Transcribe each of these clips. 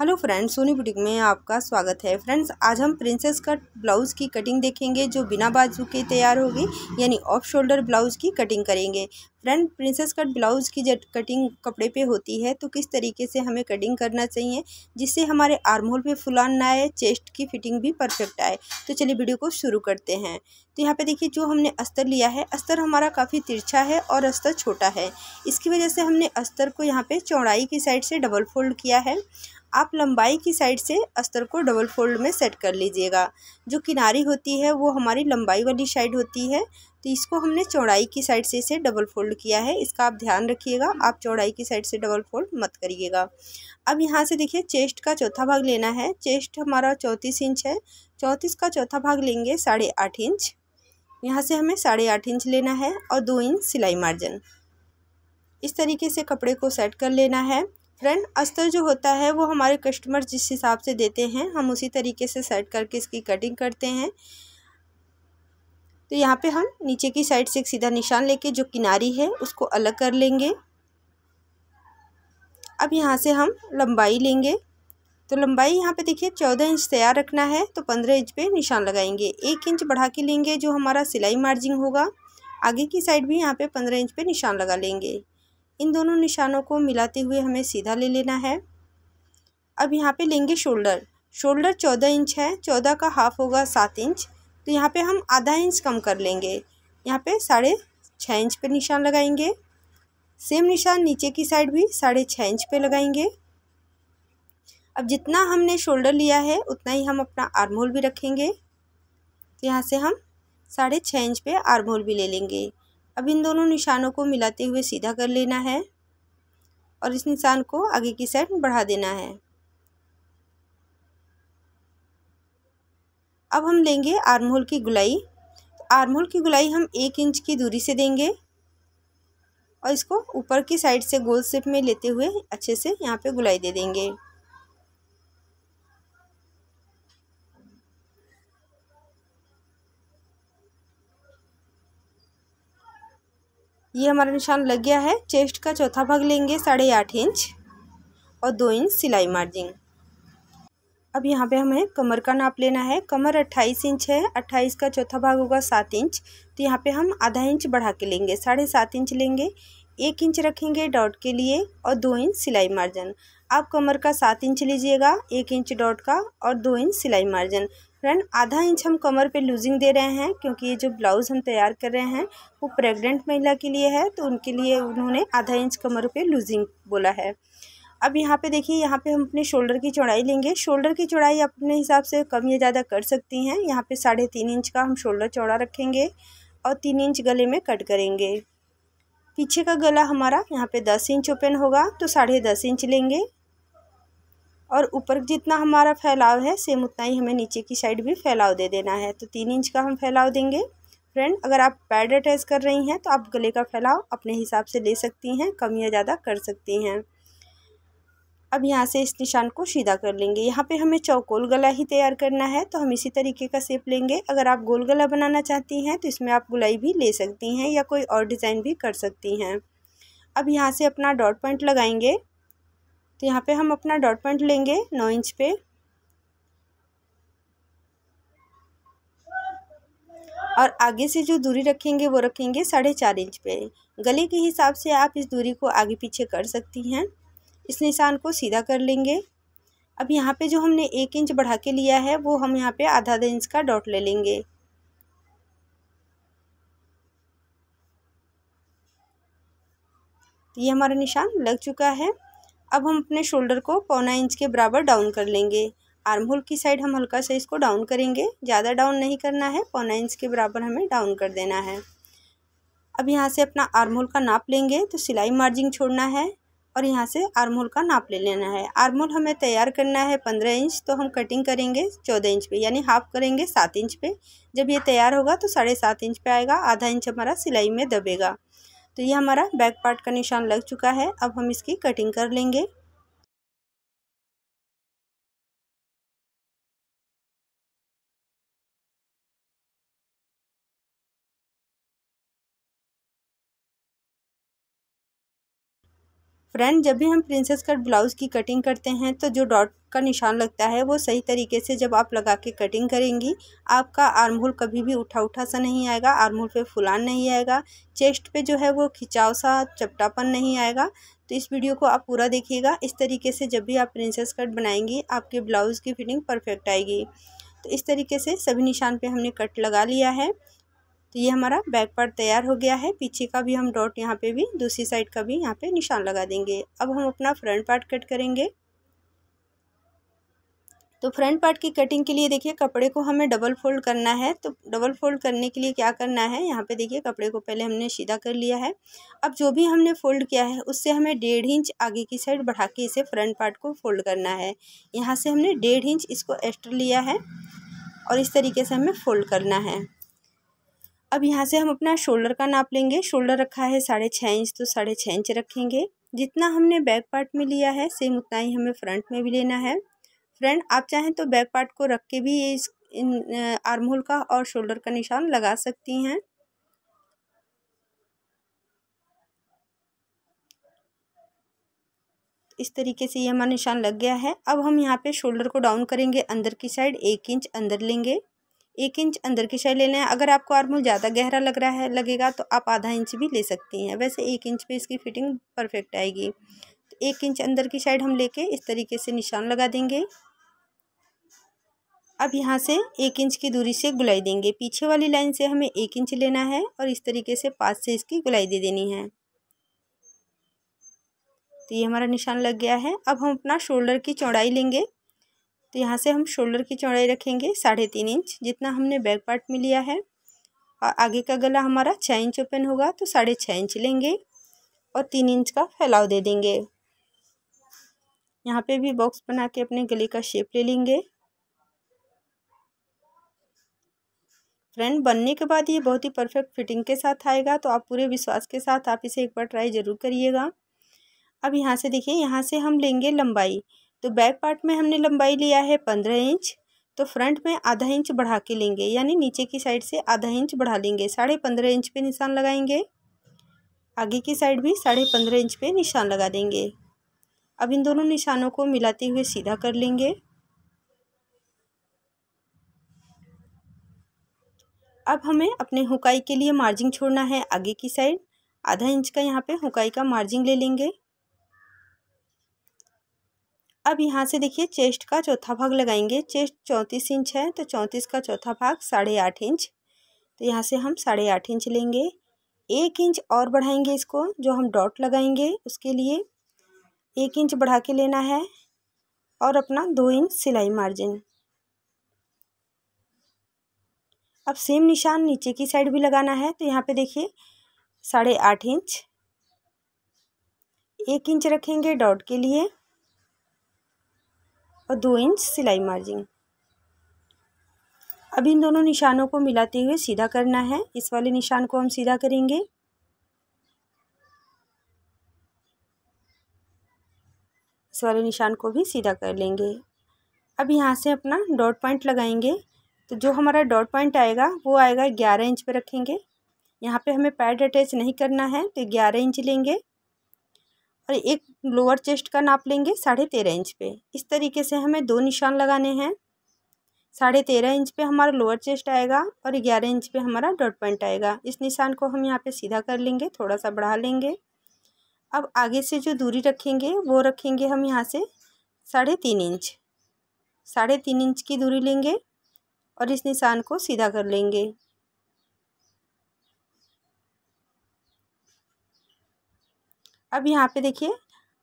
hello friends Soni boutique में आपका स्वागत है फ्रेंड्स आज हम प्रिंसेस कट ब्लाउज़ की कटिंग देखेंगे जो बिना बाजू के तैयार होगी यानी ऑफ शोल्डर ब्लाउज़ की कटिंग करेंगे फ्रेंड प्रिंसेस कट ब्लाउज़ की जब कटिंग कपड़े पे होती है तो किस तरीके से हमें कटिंग करना चाहिए जिससे हमारे आर्म होल पे फुलान ना आए चेस्ट की फिटिंग भी परफेक्ट आए तो चलिए वीडियो को शुरू करते हैं तो यहाँ पे देखिए जो हमने अस्तर लिया है अस्तर हमारा काफ़ी तिरछा है और अस्तर छोटा है इसकी वजह से हमने अस्तर को यहाँ पर चौड़ाई की साइड से डबल फोल्ड किया है आप लंबाई की साइड से अस्तर को डबल फोल्ड में सेट कर लीजिएगा जो किनारी होती है वो हमारी लंबाई वाली साइड होती है तो इसको हमने चौड़ाई की साइड से इसे डबल फोल्ड किया है इसका आप ध्यान रखिएगा आप चौड़ाई की साइड से डबल फोल्ड मत करिएगा अब यहाँ से देखिए चेस्ट का चौथा भाग लेना है चेस्ट हमारा चौंतीस इंच है चौंतीस का चौथा भाग लेंगे साढ़े आठ इंच यहाँ से हमें साढ़े आठ इंच लेना है और दो इंच सिलाई मार्जिन इस तरीके से कपड़े को सेट कर लेना है फ्रेंड अस्तर तो जो होता है वो हमारे कस्टमर जिस हिसाब से देते हैं हम उसी तरीके से सेट करके इसकी कटिंग करते हैं तो यहाँ पे हम नीचे की साइड से एक सीधा निशान लेके जो किनारी है उसको अलग कर लेंगे अब यहाँ से हम लंबाई लेंगे तो लंबाई यहाँ पे देखिए चौदह इंच तैयार रखना है तो पंद्रह इंच पे निशान लगाएंगे एक इंच बढ़ा के लेंगे जो हमारा सिलाई मार्जिन होगा आगे की साइड भी यहाँ पे पंद्रह इंच पे निशान लगा लेंगे इन दोनों निशानों को मिलाते हुए हमें सीधा ले लेना है अब यहाँ पे लेंगे शोल्डर शोल्डर चौदह इंच है चौदह का हाफ होगा सात इंच तो यहाँ पे हम आधा इंच कम कर लेंगे यहाँ पे साढ़े छः इंच पे निशान लगाएंगे सेम निशान नीचे की साइड भी साढ़े छः इंच पे लगाएंगे अब जितना हमने शोल्डर लिया है उतना ही हम अपना आर्म होल भी रखेंगे तो यहाँ से हम साढ़े छः इंच पे आर्म होल भी ले लेंगे अब इन दोनों निशानों को मिलाते हुए सीधा कर लेना है और इस निशान को आगे की साइड बढ़ा देना है अब हम लेंगे होल की गुलाई तो होल की गुलाई हम एक इंच की दूरी से देंगे और इसको ऊपर की साइड से गोल शेप में लेते हुए अच्छे से यहाँ पे गुलाई दे देंगे ये हमारा निशान लग गया है चेस्ट का चौथा भाग लेंगे साढ़े आठ इंच और दो इंच सिलाई मार्जिन अब यहाँ पे हमें कमर का नाप लेना है कमर अट्ठाईस इंच है अट्ठाईस का चौथा भाग होगा सात इंच तो यहाँ पे हम आधा इंच बढ़ा के लेंगे साढ़े सात इंच लेंगे एक इंच रखेंगे डॉट के लिए और दो इंच सिलाई मार्जिन आप कमर का सात इंच लीजिएगा एक इंच डॉट का और दो इंच सिलाई मार्जिन फ्रेंड आधा इंच हम कमर पे लूजिंग दे रहे हैं क्योंकि ये जो ब्लाउज़ हम तैयार कर रहे हैं वो प्रेग्नेंट महिला के लिए है तो उनके लिए उन्होंने आधा इंच कमर पे लूजिंग बोला है अब यहाँ पे देखिए यहाँ पे हम अपने शोल्डर की चौड़ाई लेंगे शोल्डर की चौड़ाई अपने हिसाब से कम या ज़्यादा कर सकती हैं यहाँ पर साढ़े तीन इंच का हम शोल्डर चौड़ा रखेंगे और तीन इंच गले में कट करेंगे पीछे का गला हमारा यहाँ पे दस इंच ओपन होगा तो साढ़े दस इंच लेंगे और ऊपर जितना हमारा फैलाव है सेम उतना ही हमें नीचे की साइड भी फैलाव दे देना है तो तीन इंच का हम फैलाव देंगे फ्रेंड अगर आप पैड अटैच कर रही हैं तो आप गले का फैलाव अपने हिसाब से ले सकती हैं कम या ज़्यादा कर सकती हैं अब यहाँ से इस निशान को सीधा कर लेंगे यहाँ पे हमें चौकोल गला ही तैयार करना है तो हम इसी तरीके का सेप लेंगे अगर आप गोल गला बनाना चाहती हैं तो इसमें आप गुलाई भी ले सकती हैं या कोई और डिज़ाइन भी कर सकती हैं अब यहाँ से अपना डॉट पॉइंट लगाएंगे तो यहाँ पे हम अपना डॉट पॉइंट लेंगे नौ इंच पे और आगे से जो दूरी रखेंगे वो रखेंगे साढ़े चार इंच पे गले के हिसाब से आप इस दूरी को आगे पीछे कर सकती हैं इस निशान को सीधा कर लेंगे अब यहाँ पे जो हमने एक इंच बढ़ा के लिया है वो हम यहाँ पे आधा आधा इंच का डॉट ले लेंगे ये हमारा निशान लग चुका है अब हम अपने शोल्डर को पौना इंच के बराबर डाउन कर लेंगे आर्म होल की साइड हम हल्का सा इसको डाउन करेंगे ज़्यादा डाउन नहीं करना है पौना इंच के बराबर हमें डाउन कर देना है अब यहाँ से अपना आर्म होल का नाप लेंगे तो सिलाई मार्जिन छोड़ना है और यहाँ से आर्म होल का नाप ले लेना है आर्म होल हमें तैयार करना है पंद्रह इंच तो हम कटिंग करेंगे चौदह इंच पे यानी हाफ करेंगे सात इंच पे जब ये तैयार होगा तो साढ़े सात इंच पे आएगा आधा इंच हमारा सिलाई में दबेगा तो ये हमारा बैक पार्ट का निशान लग चुका है अब हम इसकी कटिंग कर लेंगे फ्रेंड जब भी हम प्रिंसेस कट ब्लाउज़ की कटिंग करते हैं तो जो डॉट का निशान लगता है वो सही तरीके से जब आप लगा के कटिंग करेंगी आपका आर्म होल कभी भी उठा उठा सा नहीं आएगा आर्म होल पे फुलान नहीं आएगा चेस्ट पे जो है वो खिंचाव सा चपटापन नहीं आएगा तो इस वीडियो को आप पूरा देखिएगा इस तरीके से जब भी आप प्रिंसेस कट बनाएंगी आपके ब्लाउज़ की फिटिंग परफेक्ट आएगी तो इस तरीके से सभी निशान पर हमने कट लगा लिया है तो ये हमारा बैक पार्ट तैयार हो गया है पीछे का भी हम डॉट यहाँ पे भी दूसरी साइड का भी यहाँ पे निशान लगा देंगे अब हम अपना फ्रंट पार्ट कट करेंगे तो फ्रंट पार्ट की कटिंग के लिए देखिए कपड़े को हमें डबल फोल्ड करना है तो डबल फोल्ड करने के लिए क्या करना है यहाँ पे देखिए कपड़े को पहले हमने सीधा कर लिया है अब जो भी हमने फोल्ड किया है उससे हमें डेढ़ इंच आगे की साइड बढ़ा के इसे फ्रंट पार्ट को फोल्ड करना है यहाँ से हमने डेढ़ इंच इसको एक्स्ट्रा लिया है और इस तरीके से हमें फोल्ड करना है अब यहाँ से हम अपना शोल्डर का नाप लेंगे शोल्डर रखा है साढ़े छः इंच तो साढ़े छः इंच रखेंगे जितना हमने बैक पार्ट में लिया है सेम उतना ही हमें फ्रंट में भी लेना है फ्रेंड आप चाहें तो बैक पार्ट को रख के भी इस इन आर्म का और शोल्डर का निशान लगा सकती हैं इस तरीके से ये हमारा निशान लग गया है अब हम यहाँ पे शोल्डर को डाउन करेंगे अंदर की साइड एक इंच अंदर लेंगे एक इंच अंदर की साइड लेना है अगर आपको आर्मोल ज़्यादा गहरा लग रहा है लगेगा तो आप आधा इंच भी ले सकती हैं वैसे एक इंच पे इसकी फिटिंग परफेक्ट आएगी तो एक इंच अंदर की साइड हम लेके इस तरीके से निशान लगा देंगे अब यहाँ से एक इंच की दूरी से गुलाई देंगे पीछे वाली लाइन से हमें एक इंच लेना है और इस तरीके से पास से इसकी गुलाई दे देनी है तो ये हमारा निशान लग गया है अब हम अपना शोल्डर की चौड़ाई लेंगे तो यहाँ से हम शोल्डर की चौड़ाई रखेंगे साढ़े तीन इंच जितना हमने बैक पार्ट में लिया है और आगे का गला हमारा छः इंच ओपन होगा तो साढ़े छः इंच लेंगे और तीन इंच का फैलाव दे देंगे यहाँ पे भी बॉक्स बना के अपने गले का शेप ले लेंगे फ्रेंड बनने के बाद ये बहुत ही परफेक्ट फिटिंग के साथ आएगा तो आप पूरे विश्वास के साथ आप इसे एक बार ट्राई ज़रूर करिएगा अब यहाँ से देखिए यहाँ से हम लेंगे लंबाई तो बैक पार्ट में हमने लंबाई लिया है पंद्रह इंच तो फ्रंट में आधा इंच बढ़ा के लेंगे यानी नीचे की साइड से आधा इंच बढ़ा लेंगे साढ़े पंद्रह इंच पे निशान लगाएंगे आगे की साइड भी साढ़े पंद्रह इंच पे निशान लगा देंगे अब इन दोनों निशानों को मिलाते हुए सीधा कर लेंगे अब हमें अपने हुकाई के लिए मार्जिंग छोड़ना है आगे की साइड आधा इंच का यहाँ पे हुकाई का मार्जिंग ले लेंगे अब यहाँ से देखिए चेस्ट का चौथा भाग लगाएंगे चेस्ट चौंतीस इंच है तो चौंतीस का चौथा भाग साढ़े आठ इंच तो यहाँ से हम साढ़े आठ इंच लेंगे एक इंच और बढ़ाएंगे इसको जो हम डॉट लगाएंगे उसके लिए एक इंच बढ़ा के लेना है और अपना दो इंच सिलाई मार्जिन अब सेम निशान नीचे की साइड भी लगाना है तो यहाँ पे देखिए साढ़े आठ इंच एक इंच रखेंगे डॉट के लिए और दो इंच सिलाई मार्जिन अब इन दोनों निशानों को मिलाते हुए सीधा करना है इस वाले निशान को हम सीधा करेंगे इस वाले निशान को भी सीधा कर लेंगे अब यहाँ से अपना डॉट पॉइंट लगाएंगे तो जो हमारा डॉट पॉइंट आएगा वो आएगा ग्यारह इंच पे रखेंगे यहाँ पे हमें पैड अटैच नहीं करना है तो ग्यारह इंच लेंगे और एक लोअर चेस्ट का नाप लेंगे साढ़े तेरह इंच पे इस तरीके से हमें दो निशान लगाने हैं साढ़े तेरह इंच पे हमारा लोअर चेस्ट आएगा और ग्यारह इंच पे हमारा डॉट पॉइंट आएगा इस निशान को हम यहाँ पे सीधा कर लेंगे थोड़ा सा बढ़ा लेंगे अब आगे से जो दूरी रखेंगे वो रखेंगे हम यहाँ से साढ़े तीन इंच साढ़े तीन इंच की दूरी लेंगे और इस निशान को सीधा कर लेंगे अब यहाँ पे देखिए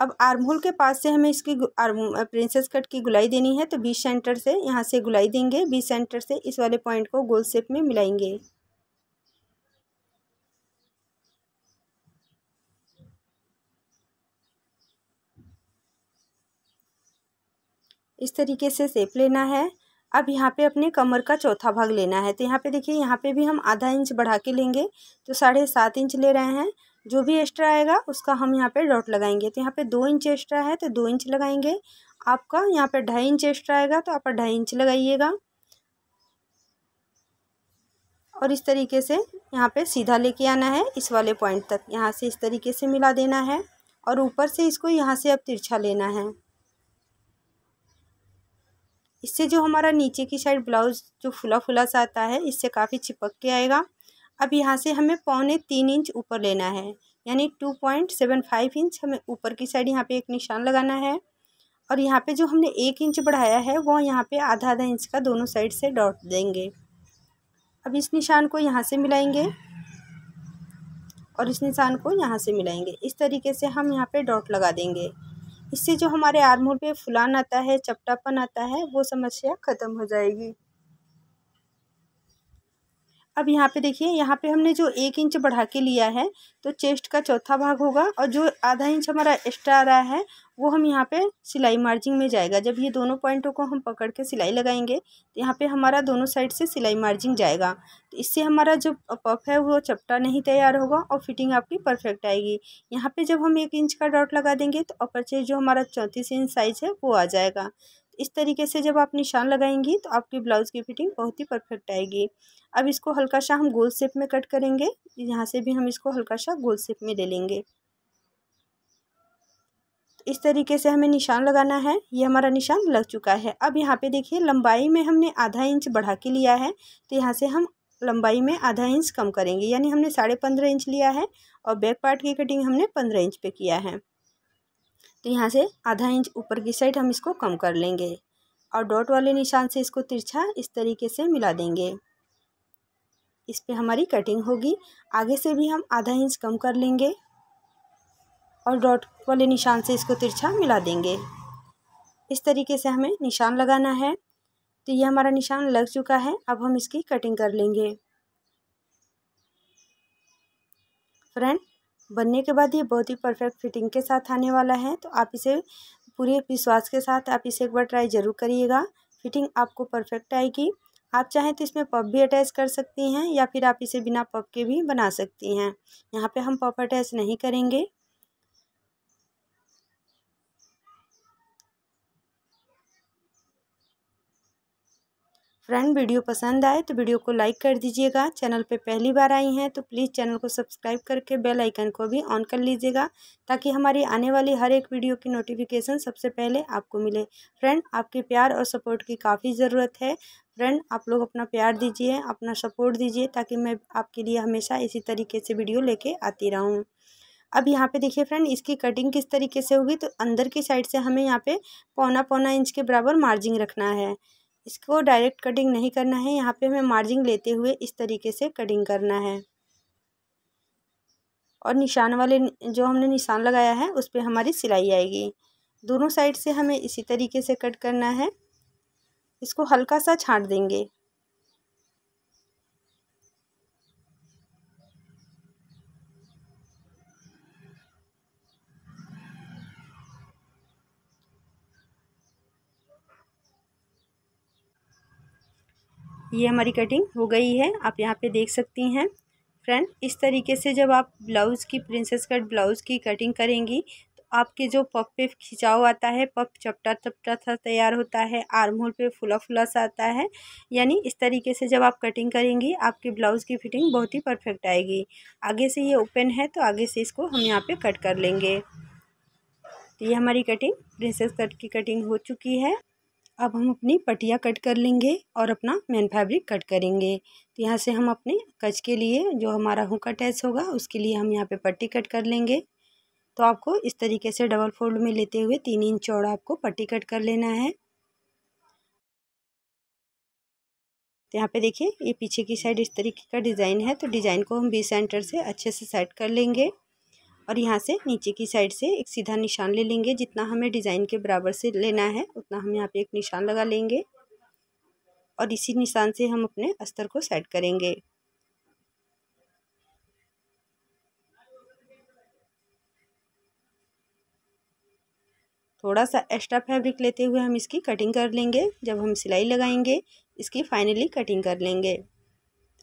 अब आर्मोल के पास से हमें इसकी आर्म प्रिंसेस कट की गुलाई देनी है तो बीस सेंटर से यहाँ से गुलाई देंगे बीस सेंटर से इस वाले पॉइंट को गोल सेप में मिलाएंगे इस तरीके से सेप लेना है अब यहाँ पे अपने कमर का चौथा भाग लेना है तो यहाँ पे देखिए यहाँ पे भी हम आधा इंच बढ़ा के लेंगे तो साढ़े सात इंच ले रहे हैं जो भी एक्स्ट्रा आएगा उसका हम यहाँ पे डॉट लगाएंगे तो यहाँ पे दो इंच एक्स्ट्रा है तो दो इंच लगाएंगे आपका यहाँ पे ढाई इंच एक्स्ट्रा आएगा तो आप ढाई इंच लगाइएगा और इस तरीके से यहाँ पे सीधा लेके आना है इस वाले पॉइंट तक यहाँ से इस तरीके से मिला देना है और ऊपर से इसको यहाँ से अब तिरछा लेना है इससे जो हमारा नीचे की साइड ब्लाउज़ जो फुला फुला सा आता है इससे काफ़ी चिपक के आएगा अब यहाँ से हमें पौने तीन इंच ऊपर लेना है यानी two point seven five inch हमें ऊपर की साइड यहाँ पे एक निशान लगाना है और यहाँ पे जो हमने एक इंच बढ़ाया है वो यहाँ पे आधा आधा इंच का दोनों साइड से डॉट देंगे अब इस निशान को यहाँ से मिलाएंगे और इस निशान को यहाँ से मिलाएंगे इस तरीके से हम यहाँ पे डॉट लगा देंगे इससे जो हमारे आर्मोल पे फुलान आता है चपटापन आता है वो समस्या ख़त्म हो जाएगी अब यहाँ पे देखिए यहाँ पे हमने जो एक इंच बढ़ा के लिया है तो चेस्ट का चौथा भाग होगा और जो आधा इंच हमारा एक्स्ट्रा आ रहा है वो हम यहाँ पे सिलाई मार्जिन में जाएगा जब ये दोनों पॉइंटों को हम पकड़ के सिलाई लगाएंगे तो यहाँ पे हमारा दोनों साइड से सिलाई मार्जिन जाएगा तो इससे हमारा जो पफ है वो चपटा नहीं तैयार होगा और फिटिंग आपकी परफेक्ट आएगी यहाँ पर जब हम एक इंच का डॉट लगा देंगे तो अपर चेस्ट जो हमारा चौंतीस इंच साइज़ है वो आ जाएगा इस तरीके से जब आप निशान लगाएंगी तो आपकी ब्लाउज़ की फिटिंग बहुत ही परफेक्ट आएगी अब इसको हल्का सा हम गोल शेप में कट करेंगे यहाँ से भी हम इसको हल्का सा गोल शेप में ले लेंगे इस तरीके से हमें निशान लगाना है ये हमारा निशान लग चुका है अब यहाँ पे देखिए लंबाई में हमने आधा इंच बढ़ा के लिया है तो यहाँ से हम लंबाई में आधा इंच कम करेंगे यानी हमने साढ़े पंद्रह इंच लिया है और बैक पार्ट की कटिंग हमने पंद्रह इंच पे किया है तो यहाँ से आधा इंच ऊपर की साइड हम इसको कम कर लेंगे और डॉट वाले निशान से इसको तिरछा इस तरीके से मिला देंगे इस पर हमारी कटिंग होगी आगे से भी हम आधा इंच कम कर लेंगे और डॉट वाले निशान से इसको तिरछा मिला देंगे इस तरीके से हमें निशान लगाना है तो ये हमारा निशान लग चुका है अब हम इसकी कटिंग कर लेंगे फ्रेंड बनने के बाद ये बहुत ही परफेक्ट फिटिंग के साथ आने वाला है तो आप इसे पूरे विश्वास के साथ आप इसे एक बार ट्राई ज़रूर करिएगा फिटिंग आपको परफेक्ट आएगी आप चाहें तो इसमें पप भी अटैच कर सकती हैं या फिर आप इसे बिना पप के भी बना सकती हैं यहाँ पे हम पप अटैच नहीं करेंगे फ्रेंड वीडियो पसंद आए तो वीडियो को लाइक कर दीजिएगा चैनल पे पहली बार आई हैं तो प्लीज़ चैनल को सब्सक्राइब करके बेल आइकन को भी ऑन कर लीजिएगा ताकि हमारी आने वाली हर एक वीडियो की नोटिफिकेशन सबसे पहले आपको मिले फ्रेंड आपके प्यार और सपोर्ट की काफ़ी ज़रूरत है फ्रेंड आप लोग अपना प्यार दीजिए अपना सपोर्ट दीजिए ताकि मैं आपके लिए हमेशा इसी तरीके से वीडियो लेके आती रहूँ अब यहाँ पे देखिए फ्रेंड इसकी कटिंग किस तरीके से होगी तो अंदर की साइड से हमें यहाँ पे पौना पौना इंच के बराबर मार्जिंग रखना है इसको डायरेक्ट कटिंग नहीं करना है यहाँ पे हमें मार्जिन लेते हुए इस तरीके से कटिंग करना है और निशान वाले जो हमने निशान लगाया है उस पर हमारी सिलाई आएगी दोनों साइड से हमें इसी तरीके से कट करना है इसको हल्का सा छाँट देंगे ये हमारी कटिंग हो गई है आप यहाँ पे देख सकती हैं फ्रेंड इस तरीके से जब आप ब्लाउज़ की प्रिंसेस कट ब्लाउज़ की कटिंग करेंगी तो आपके जो पप पे खिंचाव आता है पप चपटा चपटा सा तैयार होता है आर्म होल पर फुला फुला सा आता है यानी इस तरीके से जब आप कटिंग करेंगी आपके ब्लाउज़ की फिटिंग बहुत ही परफेक्ट आएगी आगे से ये ओपन है तो आगे से इसको हम यहाँ पर कट कर लेंगे तो ये हमारी कटिंग प्रिंसेस कट की कटिंग हो चुकी है अब हम अपनी पटिया कट कर लेंगे और अपना मेन फैब्रिक कट करेंगे तो यहाँ से हम अपने कच के लिए जो हमारा हुक अटैच होगा उसके लिए हम यहाँ पे पट्टी कट कर लेंगे तो आपको इस तरीके से डबल फोल्ड में लेते हुए तीन इंच चौड़ा आपको पट्टी कट कर लेना है तो यहाँ पे देखिए ये पीछे की साइड इस तरीके का डिज़ाइन है तो डिज़ाइन को हम बी सेंटर से अच्छे से सेट कर लेंगे और यहाँ से नीचे की साइड से एक सीधा निशान ले लेंगे जितना हमें डिज़ाइन के बराबर से लेना है उतना हम यहाँ पे एक निशान लगा लेंगे और इसी निशान से हम अपने अस्तर को सेट करेंगे थोड़ा सा एक्स्ट्रा फैब्रिक लेते हुए हम इसकी कटिंग कर लेंगे जब हम सिलाई लगाएंगे इसकी फाइनली कटिंग कर लेंगे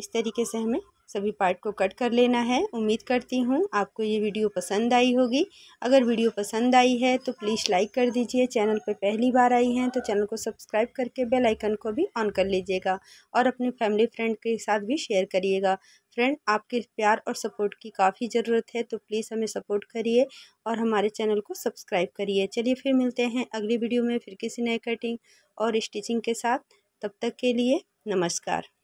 इस तरीके से हमें सभी पार्ट को कट कर लेना है उम्मीद करती हूँ आपको ये वीडियो पसंद आई होगी अगर वीडियो पसंद आई है तो प्लीज़ लाइक कर दीजिए चैनल पर पहली बार आई हैं तो चैनल को सब्सक्राइब करके बेल आइकन को भी ऑन कर लीजिएगा और अपने फैमिली फ्रेंड के साथ भी शेयर करिएगा फ्रेंड आपके प्यार और सपोर्ट की काफ़ी ज़रूरत है तो प्लीज़ हमें सपोर्ट करिए और हमारे चैनल को सब्सक्राइब करिए चलिए फिर मिलते हैं अगली वीडियो में फिर किसी नए कटिंग और स्टिचिंग के साथ तब तक के लिए नमस्कार